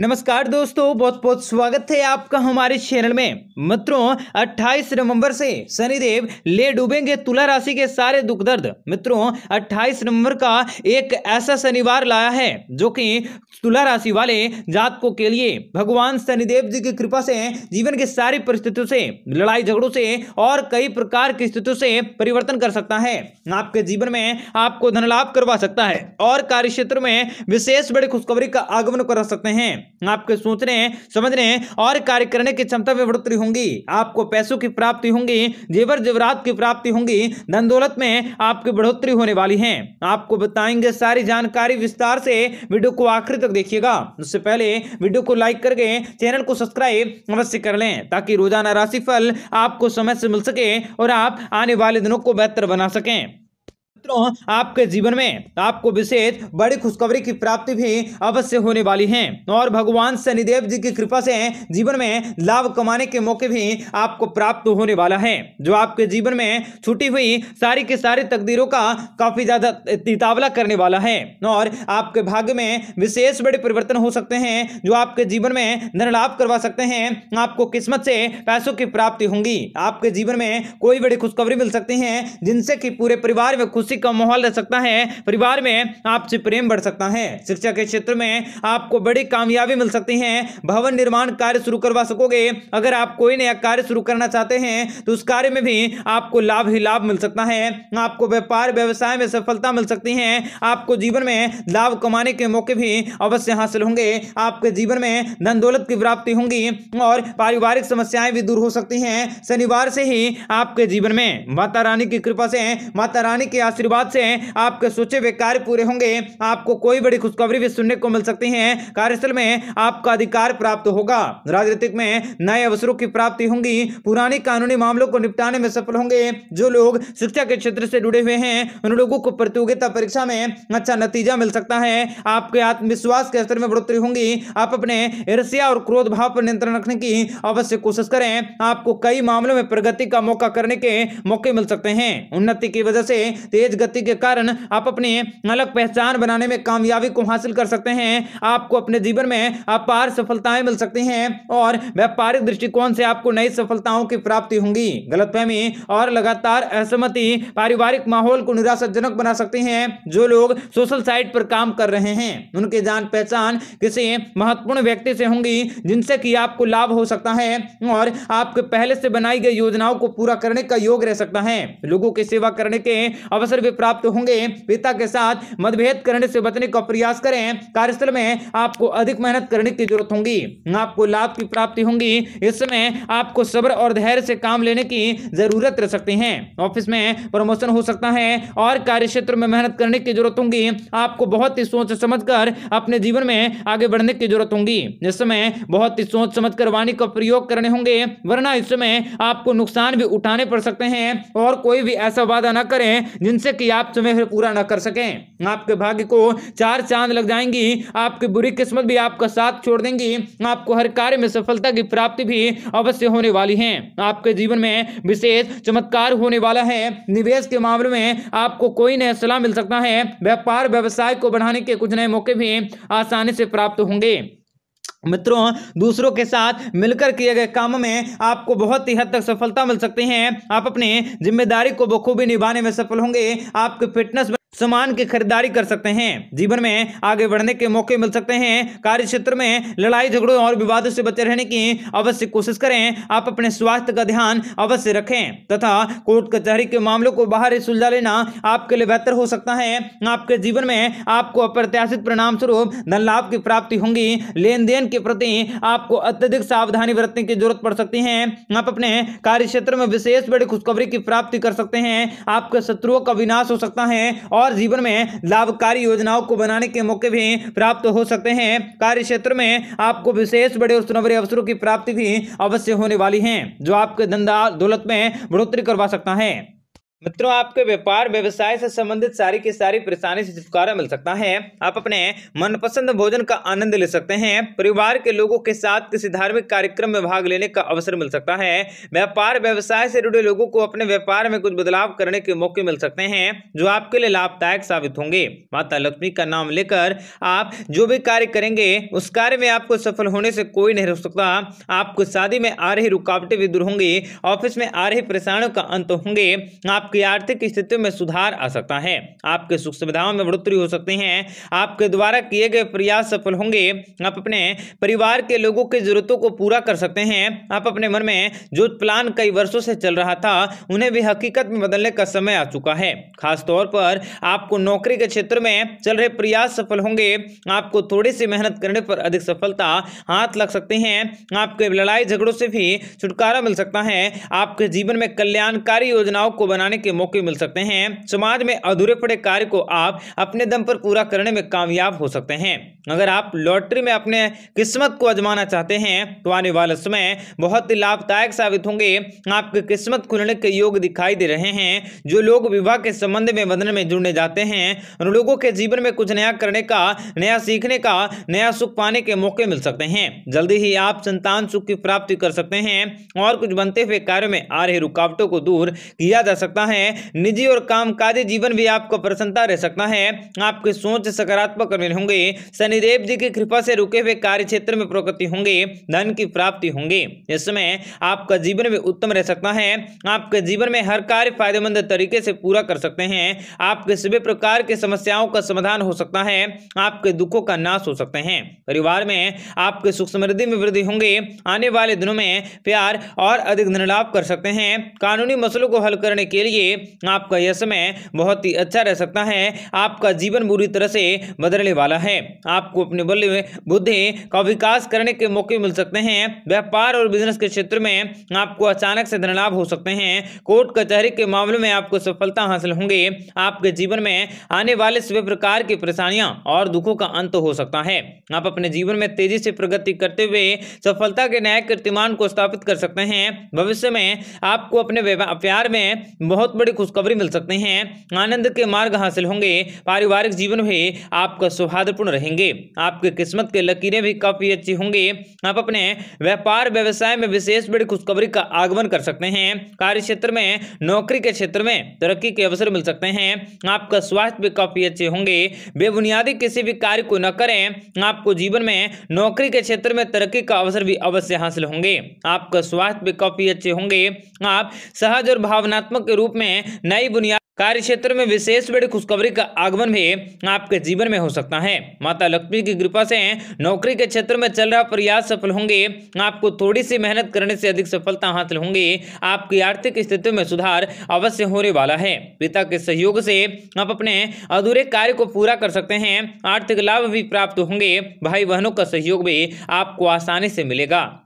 नमस्कार दोस्तों बहुत बहुत स्वागत है आपका हमारे चैनल में मित्रों 28 नवंबर से शनिदेव ले डूबेंगे तुला राशि के सारे दुख दर्द मित्रों 28 नवंबर का एक ऐसा शनिवार लाया है जो कि तुला राशि वाले जातकों के लिए भगवान शनिदेव जी की कृपा से जीवन के सारी परिस्थितियों से लड़ाई झगड़ों से और कई प्रकार की स्थितियों से परिवर्तन कर सकता है आपके जीवन में आपको धन लाभ करवा सकता है और कार्य क्षेत्र में विशेष बड़ी खुशखबरी का आगमन कर सकते हैं हैं आपके सोचने समझने और कार्य करने की क्षमता में बढ़ोतरी होंगी आपको पैसों की प्राप्ति होंगी जेवर जेवरात की प्राप्ति होंगी धन दौलत में आपकी बढ़ोतरी होने वाली है आपको बताएंगे सारी जानकारी विस्तार से वीडियो को आखिर तक देखिएगा उससे पहले वीडियो को लाइक करके चैनल को सब्सक्राइब अवश्य कर लें ताकि रोजाना राशिफल आपको समय से मिल सके और आप आने वाले दिनों को बेहतर बना सकें मित्रों आपके जीवन में आपको विशेष बड़ी खुशखबरी की प्राप्ति भी अवश्य होने वाली है और भगवान शनिदेव जी की कृपा से जीवन में लाभ कमाने के मौके भी आपको प्राप्त होने वाला है जो आपके जीवन में छुटी हुई सारी के सारी तकदीरों का काफी ज्यादा तितावला करने वाला है और आपके भाग्य में विशेष बड़े परिवर्तन हो सकते हैं जो आपके जीवन में धन लाभ करवा सकते हैं आपको किस्मत से पैसों की प्राप्ति होंगी आपके जीवन में कोई बड़ी खुशखबरी मिल सकती है जिनसे कि पूरे परिवार में खुशी मानसिक माहौल रह सकता है परिवार में आपसे प्रेम बढ़ सकता है शिक्षा के क्षेत्र में आपको बड़ी कामयाबी मिल सकती है भवन निर्माण कार्य शुरू करवा सकोगे अगर आप कोई नया कार्य शुरू करना चाहते हैं तो उस कार्य में भी आपको लाभ ही लाभ मिल सकता है आपको व्यापार व्यवसाय में सफलता मिल सकती है आपको जीवन में लाभ कमाने के मौके भी अवश्य हासिल होंगे आपके जीवन में धन दौलत की प्राप्ति होंगी और पारिवारिक समस्याएं भी दूर हो सकती हैं शनिवार से ही आपके जीवन में माता रानी की कृपा से माता रानी के आशीर्वाद आशीर्वाद से आपके सोचे हुए कार्य पूरे होंगे आपको कोई बड़ी खुशखबरी भी सुनने को मिल सकती है कार्यस्थल में आपका अधिकार प्राप्त होगा राजनीतिक में नए अवसरों की प्राप्ति होंगी पुराने कानूनी मामलों को निपटाने में सफल होंगे जो लोग शिक्षा के क्षेत्र से जुड़े हुए हैं उन लोगों को प्रतियोगिता परीक्षा में अच्छा नतीजा मिल सकता है आपके आत्मविश्वास के स्तर में बढ़ोतरी होंगी आप अपने ईर्ष्या और क्रोध भाव पर नियंत्रण रखने की अवश्य कोशिश करें आपको कई मामलों में प्रगति का मौका करने के मौके मिल सकते हैं उन्नति की वजह से तेज तेज गति के कारण आप अपनी अलग पहचान बनाने में कामयाबी को हासिल कर सकते हैं आपको अपने जीवन में अपार सफलताएं मिल सकती हैं और व्यापारिक दृष्टिकोण से आपको नई सफलताओं की प्राप्ति होंगी गलतफहमी और लगातार असहमति पारिवारिक माहौल को निराशाजनक बना सकती हैं जो लोग सोशल साइट पर काम कर रहे हैं उनकी जान पहचान किसी महत्वपूर्ण व्यक्ति से होंगी जिनसे कि आपको लाभ हो सकता है और आपके पहले से बनाई गई योजनाओं को पूरा करने का योग रह सकता है लोगों की सेवा करने के अवसर भी प्राप्त होंगे पिता के साथ मतभेद करने से बचने का प्रयास करें कार्यस्थल में आपको अधिक मेहनत करने की जरूरत होगी आपको लाभ की प्राप्ति होगी इसमें आपको सब्र और धैर्य से काम लेने की जरूरत रह सकती है ऑफिस में प्रमोशन हो सकता है और कार्य क्षेत्र में मेहनत करने की जरूरत होगी आपको बहुत ही सोच समझ कर अपने जीवन में आगे बढ़ने की जरूरत होगी इस समय बहुत ही सोच समझ कर वाणी का प्रयोग करने होंगे वरना इस समय आपको नुकसान भी उठाने पड़ सकते हैं और कोई भी ऐसा वादा ना करें जिनसे बेशक ही आप तुम्हें फिर पूरा ना कर सकें आपके भाग्य को चार चांद लग जाएंगी आपकी बुरी किस्मत भी आपका साथ छोड़ देंगी आपको हर कार्य में सफलता की प्राप्ति भी अवश्य होने वाली है आपके जीवन में विशेष चमत्कार होने वाला है निवेश के मामले में आपको कोई नया सलाह मिल सकता है व्यापार व्यवसाय को बढ़ाने के कुछ नए मौके भी आसानी से प्राप्त होंगे मित्रों दूसरों के साथ मिलकर किए गए काम में आपको बहुत ही हद तक सफलता मिल सकती है आप अपनी जिम्मेदारी को बखूबी निभाने में सफल होंगे आपकी फिटनेस सामान की खरीदारी कर सकते हैं जीवन में आगे बढ़ने के मौके मिल सकते हैं कार्य क्षेत्र में लड़ाई झगड़ों और विवादों से बचे रहने की अवश्य कोशिश करें आप अपने स्वास्थ्य का ध्यान अवश्य रखें तथा कोर्ट कचहरी के मामलों को बाहर सुलझा लेना आपके लिए बेहतर हो सकता है आपके जीवन में आपको अप्रत्याशित परिणाम स्वरूप धन लाभ की प्राप्ति होंगी लेन देन के प्रति आपको अत्यधिक सावधानी बरतने की जरूरत पड़ सकती है आप अपने कार्य क्षेत्र में विशेष बड़ी खुशखबरी की प्राप्ति कर सकते हैं आपके शत्रुओं का विनाश हो सकता है और और जीवन में लाभकारी योजनाओं को बनाने के मौके भी प्राप्त हो सकते हैं कार्य क्षेत्र में आपको विशेष बड़े और सुनवरे अवसरों की प्राप्ति भी अवश्य होने वाली है जो आपके धंधा दौलत में बढ़ोतरी करवा सकता है मित्रों आपके व्यापार व्यवसाय से संबंधित सारी की सारी परेशानी से छुटकारा मिल सकता है आप अपने मनपसंद भोजन का आनंद ले सकते हैं परिवार के लोगों के साथ किसी धार्मिक कार्यक्रम में भाग लेने का अवसर मिल सकता है व्यापार व्यवसाय से जुड़े लोगों को अपने व्यापार में कुछ बदलाव करने के मौके मिल सकते हैं जो आपके लिए लाभदायक साबित होंगे माता लक्ष्मी का नाम लेकर आप जो भी कार्य करेंगे उस कार्य में आपको सफल होने से कोई नहीं रोक सकता आपको शादी में आ रही रुकावटें भी दूर होंगी ऑफिस में आ रही परेशानियों का अंत होंगे आप आपकी आर्थिक स्थिति में सुधार आ सकता है आपके सुख सुविधाओं में बढ़ोतरी हो सकती है आपके द्वारा किए गए प्रयास सफल होंगे आप अपने परिवार के लोगों की जरूरतों को पूरा कर सकते हैं आप अपने मन में जो प्लान कई वर्षों से चल रहा था उन्हें भी हकीकत में बदलने का समय आ चुका है खासतौर पर आपको नौकरी के क्षेत्र में चल रहे प्रयास सफल होंगे आपको थोड़ी सी मेहनत करने पर अधिक सफलता हाथ लग सकती है आपके लड़ाई झगड़ों से भी छुटकारा मिल सकता है आपके जीवन में कल्याणकारी योजनाओं को बनाने के मौके मिल सकते हैं समाज में अधूरे पड़े कार्य को आप अपने दम पर पूरा करने में कामयाब हो सकते हैं अगर आप लॉटरी में अपने किस्मत को आजमाना चाहते हैं तो आने वाले समय बहुत ही लाभदायक साबित होंगे आपकी किस्मत खुलने के योग दिखाई दे रहे हैं जो लोग विवाह के संबंध में बंधन में जुड़ने जाते हैं उन लोगों के जीवन में कुछ नया करने का नया सीखने का नया सुख पाने के मौके मिल सकते हैं जल्दी ही आप संतान सुख की प्राप्ति कर सकते हैं और कुछ बनते हुए कार्यो में आ रहे रुकावटों को दूर किया जा सकता है है निजी और कामकाजी जीवन भी आपको प्रसन्नता रह सकता है आपकी सोच सकारात्मक होंगे शनिदेव जी की कृपा से रुके हुए कार्य क्षेत्र में प्रगति होंगे धन की प्राप्ति होंगे इसमें आपका जीवन भी उत्तम रह सकता है आपके जीवन में हर कार्य फायदेमंद तरीके से पूरा कर सकते हैं आपके सभी प्रकार की समस्याओं का समाधान हो सकता है आपके दुखों का नाश हो सकते हैं परिवार में आपके सुख समृद्धि में वृद्धि होंगे आने वाले दिनों में प्यार और अधिक धन लाभ कर सकते हैं कानूनी मसलों को हल करने के लिए लिए आपका यह समय बहुत ही अच्छा रह सकता है आपका जीवन बुरी तरह से बदलने वाला है आपको अपने बल बुद्धि का विकास करने के मौके मिल सकते हैं व्यापार और बिजनेस के क्षेत्र में आपको अचानक से धन लाभ हो सकते हैं कोर्ट कचहरी के मामले में आपको सफलता हासिल होंगे आपके जीवन में आने वाले सभी प्रकार की परेशानियां और दुखों का अंत हो सकता है आप अपने जीवन में तेजी से प्रगति करते हुए सफलता के नए कीर्तिमान को स्थापित कर सकते हैं भविष्य में आपको अपने प्यार में बहुत बहुत बड़ी खुशखबरी मिल सकते हैं आनंद के मार्ग हासिल होंगे पारिवारिक जीवन में आपका सौहार्दपूर्ण रहेंगे आपकी किस्मत के लकीरें भी काफ़ी अच्छी होंगे आप अपने व्यापार व्यवसाय में विशेष बड़ी खुशखबरी का आगमन कर सकते हैं कार्य क्षेत्र में नौकरी के क्षेत्र में तरक्की के अवसर मिल सकते हैं आपका स्वास्थ्य भी काफ़ी अच्छे होंगे बेबुनियादी किसी भी कार्य को न करें आपको जीवन में नौकरी के क्षेत्र में तरक्की का अवसर भी अवश्य हासिल होंगे आपका स्वास्थ्य भी काफ़ी अच्छे होंगे आप सहज और भावनात्मक के रूप रूप में नई बुनियाद कार्य क्षेत्र में विशेष बड़ी खुशखबरी का आगमन भी आपके जीवन में हो सकता है माता लक्ष्मी की कृपा से नौकरी के क्षेत्र में चल रहा प्रयास सफल होंगे आपको थोड़ी सी मेहनत करने से अधिक सफलता हासिल होंगी आपकी आर्थिक स्थिति में सुधार अवश्य होने वाला है पिता के सहयोग से आप अपने अधूरे कार्य को पूरा कर सकते हैं आर्थिक लाभ भी प्राप्त होंगे भाई बहनों का सहयोग भी आपको आसानी से मिलेगा